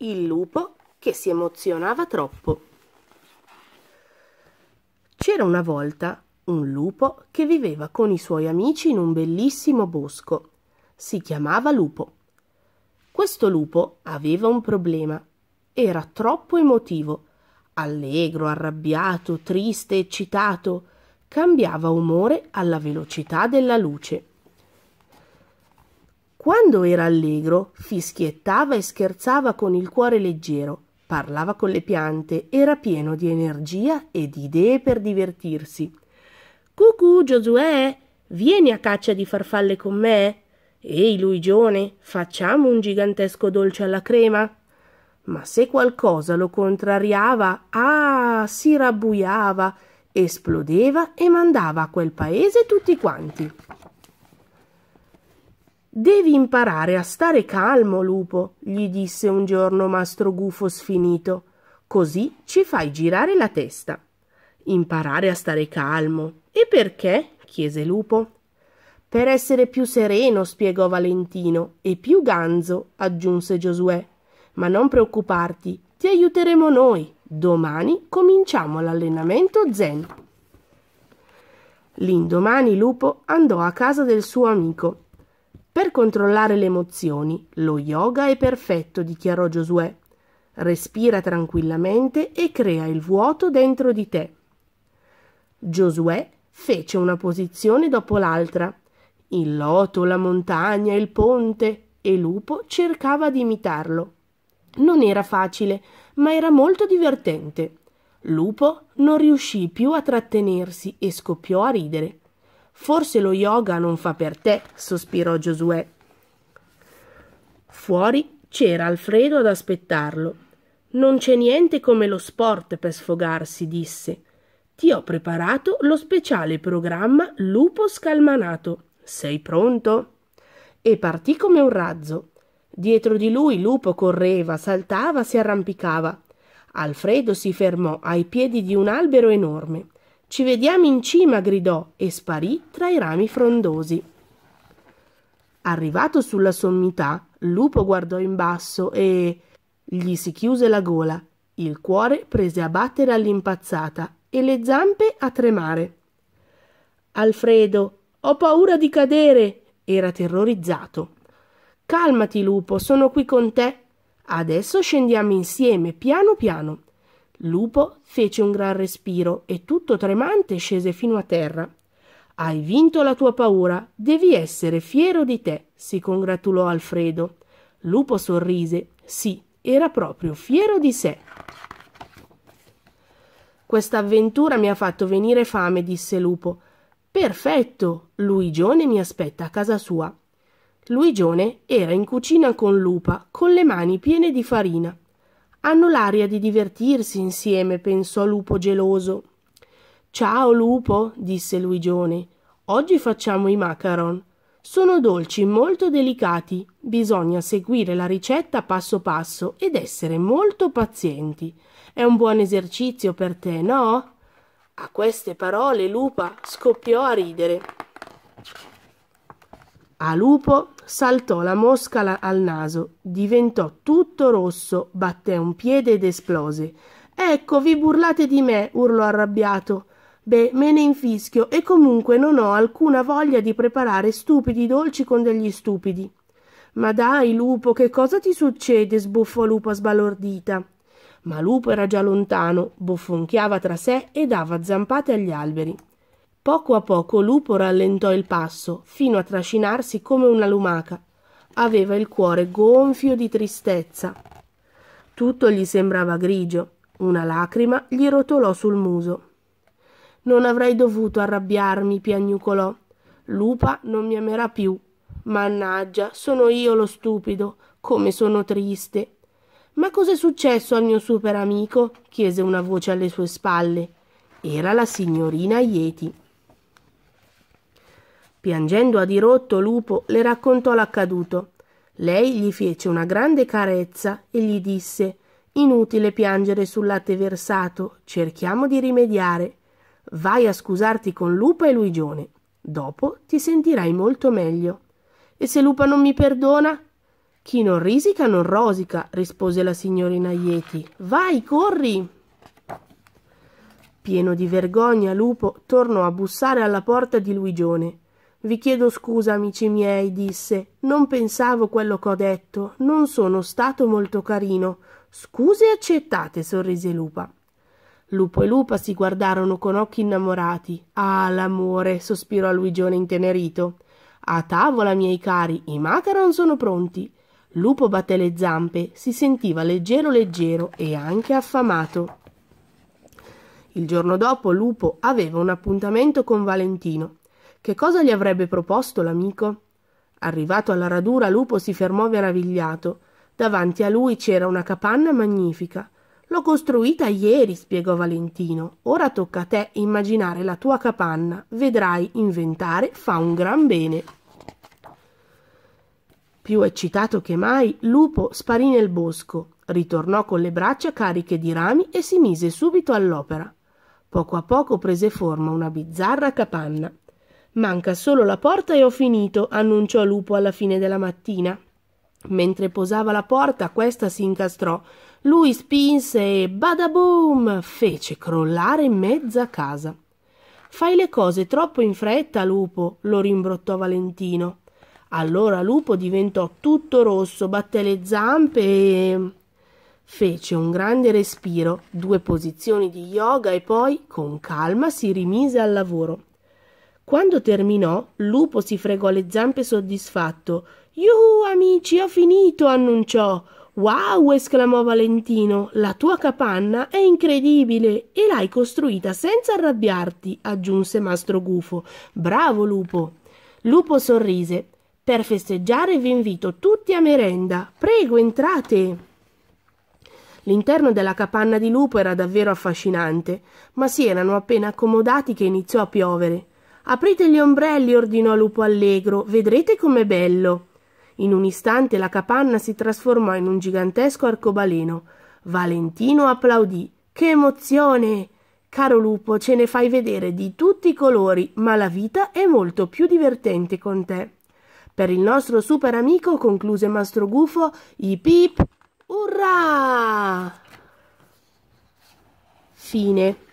il lupo che si emozionava troppo. C'era una volta un lupo che viveva con i suoi amici in un bellissimo bosco. Si chiamava Lupo. Questo lupo aveva un problema. Era troppo emotivo. Allegro, arrabbiato, triste, eccitato. Cambiava umore alla velocità della luce. Quando era allegro, fischiettava e scherzava con il cuore leggero, parlava con le piante, era pieno di energia e di idee per divertirsi. Cucù, Giosuè, vieni a caccia di farfalle con me? Ehi, Luigione, facciamo un gigantesco dolce alla crema? Ma se qualcosa lo contrariava, ah, si rabbuiava, esplodeva e mandava a quel paese tutti quanti. Devi imparare a stare calmo, lupo, gli disse un giorno mastro gufo sfinito, così ci fai girare la testa. Imparare a stare calmo. E perché? chiese lupo. Per essere più sereno, spiegò Valentino, e più ganzo, aggiunse Giosuè. Ma non preoccuparti, ti aiuteremo noi. Domani cominciamo l'allenamento zen. L'indomani lupo andò a casa del suo amico per controllare le emozioni, lo yoga è perfetto, dichiarò Giosuè. Respira tranquillamente e crea il vuoto dentro di te. Giosuè fece una posizione dopo l'altra. Il loto, la montagna, il ponte e Lupo cercava di imitarlo. Non era facile, ma era molto divertente. Lupo non riuscì più a trattenersi e scoppiò a ridere. Forse lo yoga non fa per te, sospirò Giosuè. Fuori c'era Alfredo ad aspettarlo. Non c'è niente come lo sport per sfogarsi, disse. Ti ho preparato lo speciale programma Lupo Scalmanato. Sei pronto? E partì come un razzo. Dietro di lui Lupo correva, saltava, si arrampicava. Alfredo si fermò ai piedi di un albero enorme. Ci vediamo in cima, gridò e sparì tra i rami frondosi. Arrivato sulla sommità, lupo guardò in basso e gli si chiuse la gola. Il cuore prese a battere all'impazzata e le zampe a tremare. Alfredo, ho paura di cadere! era terrorizzato. Calmati, lupo, sono qui con te. Adesso scendiamo insieme, piano piano. Lupo fece un gran respiro e tutto tremante scese fino a terra. Hai vinto la tua paura, devi essere fiero di te, si congratulò Alfredo. Lupo sorrise, sì, era proprio fiero di sé. Questa avventura mi ha fatto venire fame, disse Lupo. Perfetto, Luigione mi aspetta a casa sua. Luigione era in cucina con Lupa, con le mani piene di farina. Hanno l'aria di divertirsi insieme, pensò Lupo geloso. Ciao Lupo, disse Luigione. Oggi facciamo i macaron. Sono dolci molto delicati. Bisogna seguire la ricetta passo passo ed essere molto pazienti. È un buon esercizio per te, no? A queste parole Lupa scoppiò a ridere. A Lupo saltò la mosca al naso, diventò tutto rosso, batté un piede ed esplose. Ecco, vi burlate di me, urlò arrabbiato. Beh, me ne infischio e comunque non ho alcuna voglia di preparare stupidi dolci con degli stupidi. Ma dai, lupo, che cosa ti succede? sbuffò lupa sbalordita. Ma lupo era già lontano, boffonchiava tra sé e dava zampate agli alberi. Poco a poco Lupo rallentò il passo, fino a trascinarsi come una lumaca. Aveva il cuore gonfio di tristezza. Tutto gli sembrava grigio. Una lacrima gli rotolò sul muso. Non avrei dovuto arrabbiarmi, piagnucolò. Lupa non mi amerà più. Mannaggia, sono io lo stupido, come sono triste. Ma cos'è successo al mio super amico? chiese una voce alle sue spalle. Era la signorina Ieti. Piangendo a dirotto, Lupo le raccontò l'accaduto. Lei gli fece una grande carezza e gli disse Inutile piangere sul latte versato, cerchiamo di rimediare. Vai a scusarti con Lupa e Luigione. Dopo ti sentirai molto meglio. E se Lupa non mi perdona? Chi non risica non rosica, rispose la signorina Ieti. Vai, corri! Pieno di vergogna, Lupo tornò a bussare alla porta di Luigione. Vi chiedo scusa, amici miei, disse. Non pensavo quello che ho detto. Non sono stato molto carino. Scuse accettate, sorrise Lupa. Lupo e Lupa si guardarono con occhi innamorati. Ah, l'amore, sospirò Luigione intenerito. A tavola, miei cari, i macaron sono pronti. Lupo batté le zampe, si sentiva leggero leggero e anche affamato. Il giorno dopo Lupo aveva un appuntamento con Valentino. Che cosa gli avrebbe proposto l'amico? Arrivato alla radura, Lupo si fermò meravigliato. Davanti a lui c'era una capanna magnifica. L'ho costruita ieri, spiegò Valentino. Ora tocca a te immaginare la tua capanna. Vedrai, inventare fa un gran bene. Più eccitato che mai, Lupo sparì nel bosco, ritornò con le braccia cariche di rami e si mise subito all'opera. Poco a poco prese forma una bizzarra capanna. Manca solo la porta e ho finito, annunciò Lupo alla fine della mattina. Mentre posava la porta, questa si incastrò. Lui spinse e badaboom! fece crollare mezza casa. Fai le cose troppo in fretta, Lupo, lo rimbrottò Valentino. Allora Lupo diventò tutto rosso, batté le zampe e fece un grande respiro, due posizioni di yoga e poi, con calma, si rimise al lavoro. Quando terminò, Lupo si fregò le zampe soddisfatto. Yuhu, amici, ho finito, annunciò. Wow! esclamò Valentino, la tua capanna è incredibile e l'hai costruita senza arrabbiarti, aggiunse Mastro Gufo. Bravo Lupo! Lupo sorrise. Per festeggiare vi invito tutti a merenda. Prego, entrate. L'interno della capanna di Lupo era davvero affascinante, ma si erano appena accomodati che iniziò a piovere. Aprite gli ombrelli, ordinò Lupo Allegro, vedrete com'è bello. In un istante la capanna si trasformò in un gigantesco arcobaleno. Valentino applaudì. Che emozione! Caro lupo, ce ne fai vedere di tutti i colori, ma la vita è molto più divertente con te. Per il nostro super amico, concluse Mastro Gufo, i pip. Urrà! Fine.